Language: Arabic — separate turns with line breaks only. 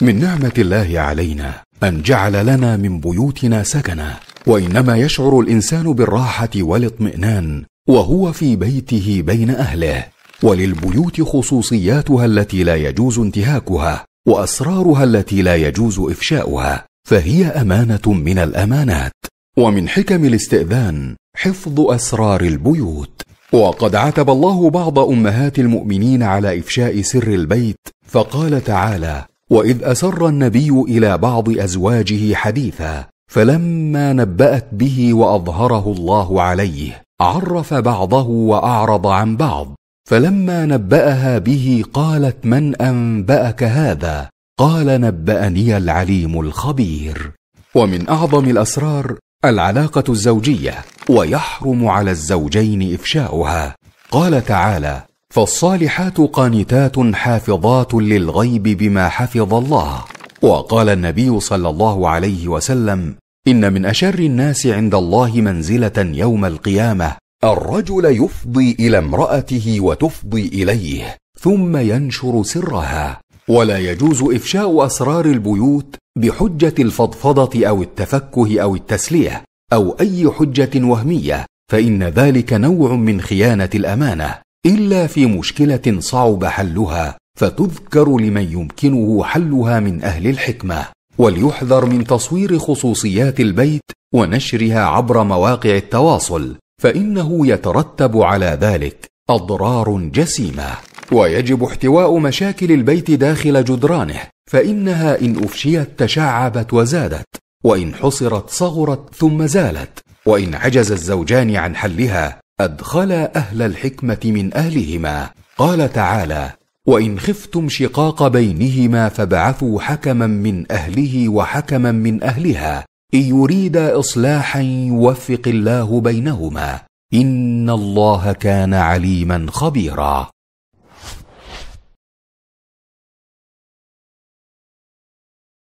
من نعمه الله علينا ان جعل لنا من بيوتنا سكنا وانما يشعر الانسان بالراحه والاطمئنان وهو في بيته بين اهله وللبيوت خصوصياتها التي لا يجوز انتهاكها واسرارها التي لا يجوز افشاؤها فهي امانه من الامانات ومن حكم الاستئذان حفظ اسرار البيوت وقد عاتب الله بعض امهات المؤمنين على افشاء سر البيت فقال تعالى واذ اسر النبي الى بعض ازواجه حديثا فلما نبات به واظهره الله عليه عرف بعضه واعرض عن بعض فلما نباها به قالت من انباك هذا قال نباني العليم الخبير ومن اعظم الاسرار العلاقه الزوجيه ويحرم على الزوجين افشاؤها قال تعالى فالصالحات قانتات حافظات للغيب بما حفظ الله وقال النبي صلى الله عليه وسلم ان من اشر الناس عند الله منزله يوم القيامه الرجل يفضي الى امراته وتفضي اليه ثم ينشر سرها ولا يجوز افشاء اسرار البيوت بحجه الفضفضه او التفكه او التسليه او اي حجه وهميه فان ذلك نوع من خيانه الامانه الا في مشكله صعب حلها فتذكر لمن يمكنه حلها من اهل الحكمه وليحذر من تصوير خصوصيات البيت ونشرها عبر مواقع التواصل فانه يترتب على ذلك اضرار جسيمه ويجب احتواء مشاكل البيت داخل جدرانه فانها ان افشيت تشعبت وزادت وان حصرت صغرت ثم زالت وان عجز الزوجان عن حلها ادخل اهل الحكمه من اهلهما قال تعالى وان خفتم شقاق بينهما فابعثوا حكما من اهله وحكما من اهلها ان يريدا اصلاحا يوفق الله بينهما ان الله كان عليما خبيرا